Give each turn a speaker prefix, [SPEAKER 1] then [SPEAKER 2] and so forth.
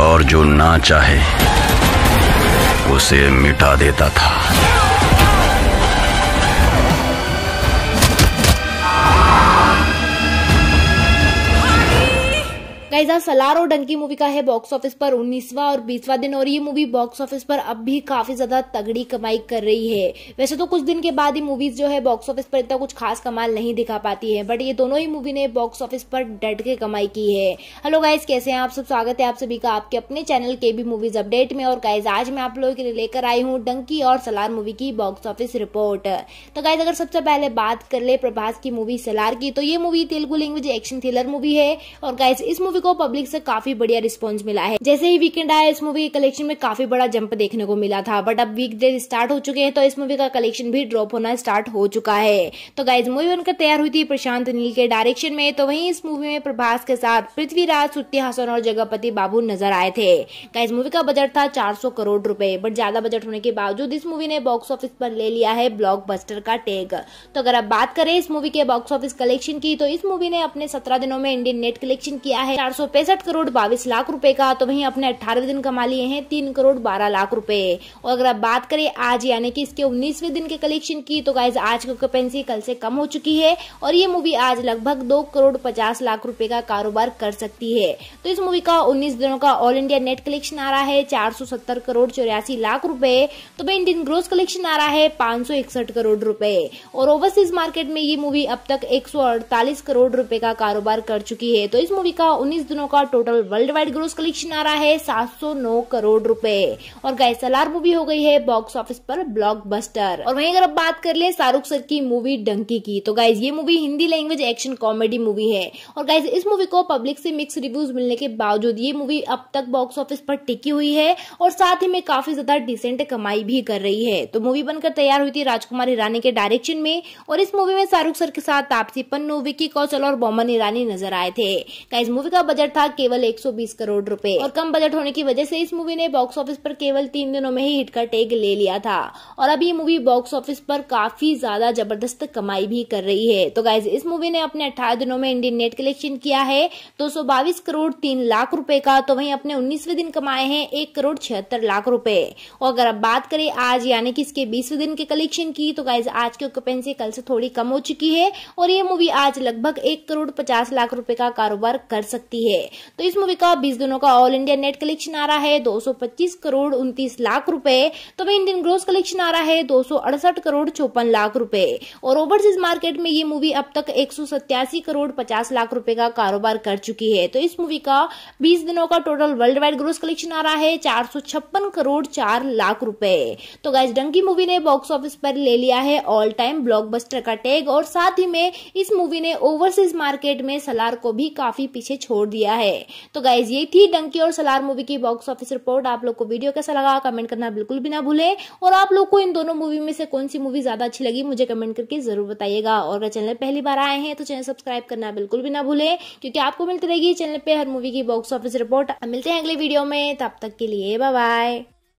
[SPEAKER 1] और जो ना चाहे उसे मिटा देता था गाइज आज सलार और डंकी मूवी का है बॉक्स ऑफिस पर उन्नीसवा और बीसवा दिन और ये मूवी बॉक्स ऑफिस पर अब भी काफी ज्यादा तगड़ी कमाई कर रही है वैसे तो कुछ दिन के बाद ही मूवीज जो है बॉक्स ऑफिस पर इतना कुछ खास कमाल नहीं दिखा पाती है बट ये दोनों ही मूवी ने बॉक्स ऑफिस पर डट के कमाई की है हेलो गाइज कैसे हैं आप सब स्वागत है आप सभी का आपके अपने चैनल के भी मूवीज अपडेट में और गाइज आज मैं आप लोगों के लिए लेकर आई हूँ डंकी और सलार मूवी की बॉक्स ऑफिस रिपोर्ट तो गाइज अगर सबसे पहले बात कर ले प्रभास की मूवी सलार की तो ये movie Telugu language action thriller movie है और गाइज इस मूवी को पब्लिक से काफी बढ़िया रिस्पॉन्स मिला है जैसे ही वीकेंड आया इस मूवी के कलेक्शन में काफी बड़ा जंप देखने को मिला था बट अब वीक डे स्टार्ट हो चुके हैं तो इस मूवी का कलेक्शन भी ड्रॉप होना स्टार्ट हो चुका है तो गाइज मूवी बनकर तैयार हुई थी प्रशांत नील के डायरेक्शन में तो वही इस मूवी में प्रभास के साथ पृथ्वीराज सुत्य और जगहपति बाबू नजर आए थे गाइज मूवी का बजट था चार करोड़ रूपए बट ज्यादा बजट होने के बावजूद इस मूवी ने बॉक्स ऑफिस पर ले लिया है ब्लॉक का टैग तो अगर आप बात करें इस मूवी के बॉक्स ऑफिस कलेक्शन की तो इस मूवी ने अपने सत्रह दिनों में इंडियन नेट कलेक्शन किया है चार चार सौ पैंसठ करोड़ बाईस लाख रुपए का तो वहीं अपने अठारहवें दिन कमा लिए हैं तीन करोड़ बारह लाख रुपए और अगर आप बात करें आज यानी कि इसके उन्नीसवें दिन के कलेक्शन की तो गाइज आज की ऑक्यूपेंसी कल से कम हो चुकी है और ये मूवी आज लगभग दो करोड़ पचास लाख रूपए का कारोबार कर सकती है तो इस मूवी का उन्नीस दिनों का ऑल इंडिया नेट कलेक्शन आ रहा है चार सौ सत्तर करोड़ चौरासी लाख रूपए तो वही इंडियन ग्रोस कलेक्शन आ रहा है पांच सौ इकसठ करोड़ रूपए और ओवरसीज मार्केट में ये मूवी अब तक एक सौ अड़तालीस करोड़ रूपए का कारोबार कर चुकी है तो इस मूवी का उन्नीस तीस दिनों का total worldwide gross collection आ रहा है 709 करोड़ रुपए और गाय सलार मूवी हो गई है बॉक्स ऑफिस पर ब्लॉकबस्टर और वहीं अगर अब बात कर ले शाहरुख सर की मूवी डंकी की तो गाइज ये movie Hindi language action comedy movie है और गाइज इस मूवी को पब्लिक से मिक्स रिव्यूज मिलने के बावजूद ये मूवी अब तक बॉक्स ऑफिस पर टिकी हुई है और साथ ही में काफी ज्यादा डिसेंट कमाई भी कर रही है तो मूवी बनकर तैयार हुई थी राजकुमार ईरानी के डायरेक्शन में और इस मूवी में शाहरुख सर के साथ तापसी पन्नू विकी कौशल और बोमन ईरानी नजर आए थे गाइज मूवी का बजट था केवल 120 करोड़ रुपए और कम बजट होने की वजह से इस मूवी ने बॉक्स ऑफिस पर केवल तीन दिनों में ही हिट का टेग ले लिया था और अब ये मूवी बॉक्स ऑफिस पर काफी ज्यादा जबरदस्त कमाई भी कर रही है तो गाइज इस मूवी ने अपने अठारह दिनों में इंडियन नेट कलेक्शन किया है दो करोड़ तीन लाख रूपए का तो वही अपने उन्नीसवे दिन कमाए हैं एक करोड़ छिहत्तर लाख रूपए और अगर अब बात करें आज यानी कि इसके बीसवें दिन के कलेक्शन की तो गाइज आज की ऑक्यूपेंसी कल से थोड़ी कम हो चुकी है और ये मूवी आज लगभग एक करोड़ पचास लाख रूपये का कारोबार कर सकती है रही है तो इस मूवी का बीस दिनों का ऑल इंडिया नेट कलेक्शन आ रहा है दो करोड़ उनतीस लाख रूपए तो वही इंडियन ग्रोस कलेक्शन आ रहा है दो करोड़ चौपन लाख रूपए और ओवरसीज मार्केट में ये मूवी अब तक एक करोड़ पचास लाख रूपए का कारोबार कर चुकी है तो इस मूवी का बीस दिनों का total worldwide gross collection आ रहा है चार करोड़ चार लाख रूपए तो गैस डंकी मूवी ने बॉक्स ऑफिस पर ले लिया है ऑल टाइम ब्लॉकबस्टर का टैग और साथ ही में इस मूवी ने ओवरसीज मार्केट में सलार को भी काफी पीछे छोड़ दिया है तो गाइज ये थी डंकी और सलार मूवी की बॉक्स ऑफिस रिपोर्ट आप लोग को वीडियो कैसा लगा कमेंट करना बिल्कुल भी ना भूले और आप लोग को इन दोनों मूवी में से कौन सी मूवी ज्यादा अच्छी लगी मुझे कमेंट करके जरूर बताइएगा और अगर चैनल पहली बार आए हैं तो चैनल सब्सक्राइब करना बिल्कुल भी ना भूले क्योंकि आपको मिलती रहेगी चैनल पे हर मूवी की बॉक्स ऑफिस रिपोर्ट मिलते हैं अगले वीडियो में तब तक के लिए बाय बाय